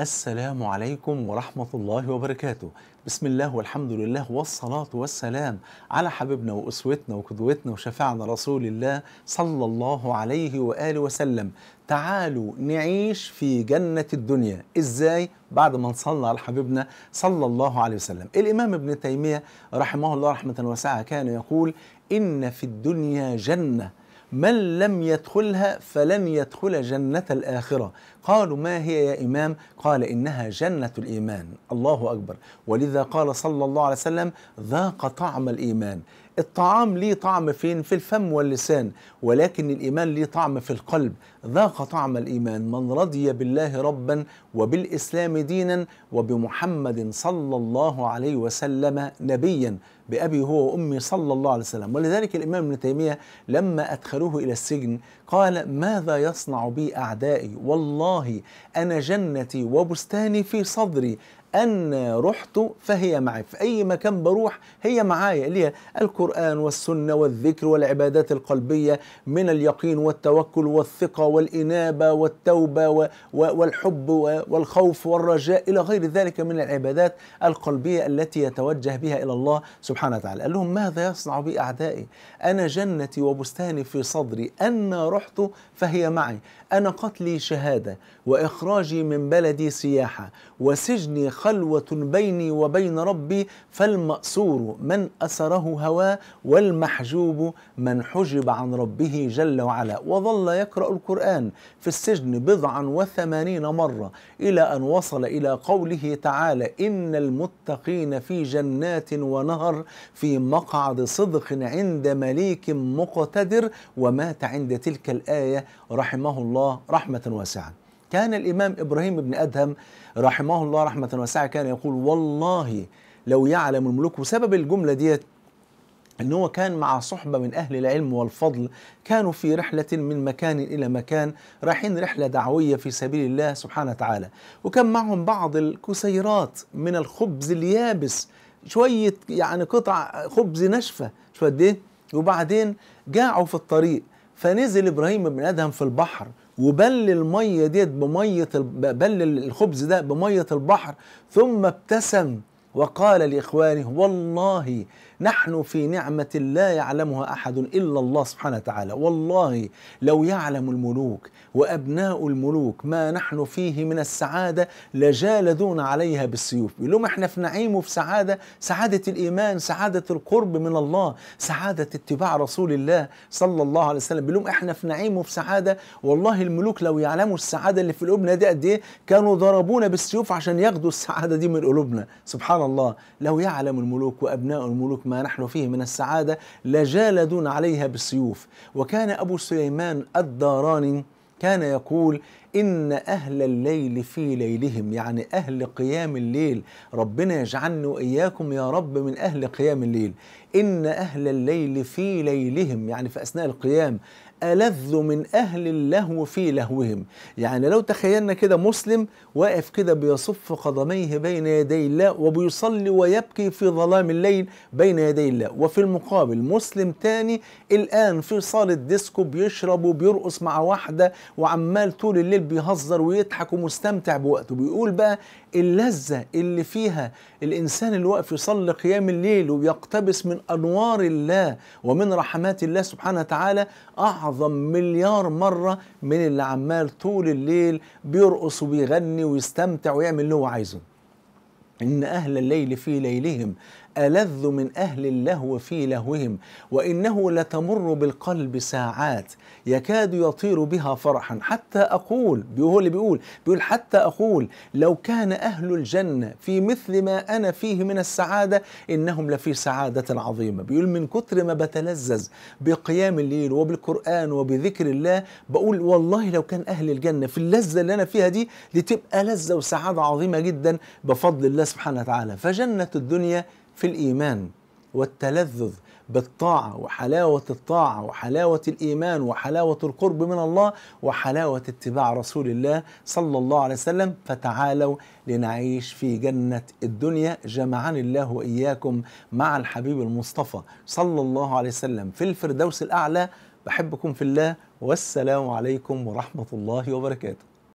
السلام عليكم ورحمة الله وبركاته بسم الله والحمد لله والصلاة والسلام على حبيبنا وأسوتنا وقدوتنا وشفاعنا رسول الله صلى الله عليه وآله وسلم تعالوا نعيش في جنة الدنيا إزاي بعد ما نصلى على حبيبنا صلى الله عليه وسلم الإمام ابن تيمية رحمه الله رحمة واسعة كان يقول إن في الدنيا جنة من لم يدخلها فلن يدخل جنة الآخرة قالوا ما هي يا إمام قال إنها جنة الإيمان الله أكبر ولذا قال صلى الله عليه وسلم ذاق طعم الإيمان الطعام ليه طعم فين في الفم واللسان ولكن الإيمان ليه طعم في القلب ذاق طعم الإيمان من رضي بالله ربا وبالإسلام دينا وبمحمد صلى الله عليه وسلم نبيا بأبي هو وأمي صلى الله عليه وسلم ولذلك الإمام ابن تيمية لما أدخلوه إلى السجن قال ماذا يصنع بي أعدائي والله أنا جنتي وبستاني في صدري أن رحت فهي معي في أي مكان بروح هي معايا اللي هي القرآن والسنة والذكر والعبادات القلبية من اليقين والتوكل والثقة والإنابة والتوبة والحب والخوف والرجاء إلى غير ذلك من العبادات القلبية التي يتوجه بها إلى الله سبحانه وتعالى قال لهم ماذا يصنع بي أعدائي أنا جنتي وبستاني في صدري أنا رحت فهي معي أنا قتلي شهادة وإخراجي من بلدي سياحة وسجني خ خلوة بيني وبين ربي فالمأسور من أسره هواه والمحجوب من حجب عن ربه جل وعلا وظل يقرأ القرآن في السجن بضعا وثمانين مرة إلى أن وصل إلى قوله تعالى إن المتقين في جنات ونهر في مقعد صدق عند مليك مقتدر ومات عند تلك الآية رحمه الله رحمة واسعة كان الإمام إبراهيم بن أدهم رحمه الله رحمة واسعة كان يقول والله لو يعلم الملوك وسبب الجملة ديت ان هو كان مع صحبه من اهل العلم والفضل كانوا في رحله من مكان الى مكان رايحين رحله دعويه في سبيل الله سبحانه وتعالى وكان معهم بعض الكسيرات من الخبز اليابس شويه يعني قطع خبز ناشفه شويه ايه وبعدين جاعوا في الطريق فنزل ابراهيم بن ادهم في البحر وبلل الميه ديت بميه بلل الخبز ده بميه البحر ثم ابتسم وقال لإخوانه والله نحن في نعمة لا يعلمها أحد إلا الله سبحانه وتعالى والله لو يعلم الملوك وأبناء الملوك ما نحن فيه من السعادة لجالدون عليها بالسيوف بيقول لهم احنا في نعيم وفي سعادة سعادة الإيمان سعادة القرب من الله سعادة اتباع رسول الله صلى الله عليه وسلم بيقول لهم احنا في نعيم وفي سعادة والله الملوك لو يعلموا السعادة اللي في قلوبنا دي قد إيه كانوا ضربونا بالسيوف عشان ياخدوا السعادة دي من قلوبنا سبحان الله لو يعلم الملوك وأبناء الملوك ما نحن فيه من السعادة لجالدون عليها بالسيوف وكان أبو سليمان الداراني كان يقول إن أهل الليل في ليلهم يعني أهل قيام الليل ربنا يجعلنا وإياكم يا رب من أهل قيام الليل إن أهل الليل في ليلهم يعني في أثناء القيام ألذ من أهل اللهو في لهوهم يعني لو تخيلنا كده مسلم واقف كده بيصف قدميه بين يدي الله وبيصلي ويبكي في ظلام الليل بين يدي الله وفي المقابل مسلم تاني الآن في صالة ديسكو بيشرب وبيرقص مع واحدة وعمال طول الليل بيهزر ويضحك ومستمتع بوقته بيقول بقى اللذة اللي فيها الإنسان اللي واقف يصلي قيام الليل وبيقتبس من أنوار الله ومن رحمات الله سبحانه وتعالى أعظم مليار مرة من اللي عمال طول الليل بيرقص وبيغني ويستمتع ويعمل اللي هو عايزه إن أهل الليل في ليلهم ألذ من أهل اللهو في لهوهم وإنه لتمر بالقلب ساعات يكاد يطير بها فرحا حتى أقول هو اللي بيقول بيقول حتى أقول لو كان أهل الجنة في مثل ما أنا فيه من السعادة إنهم لفي سعادة عظيمة بيقول من كتر ما بتلذذ بقيام الليل وبالقرآن وبذكر الله بقول والله لو كان أهل الجنة في اللذة اللي أنا فيها دي دي تبقى لذة وسعادة عظيمة جدا بفضل الله سبحانه وتعالى فجنة الدنيا في الإيمان والتلذذ بالطاعة وحلاوة الطاعة وحلاوة الإيمان وحلاوة القرب من الله وحلاوة اتباع رسول الله صلى الله عليه وسلم فتعالوا لنعيش في جنة الدنيا جمعني الله وإياكم مع الحبيب المصطفى صلى الله عليه وسلم في الفردوس الأعلى بحبكم في الله والسلام عليكم ورحمة الله وبركاته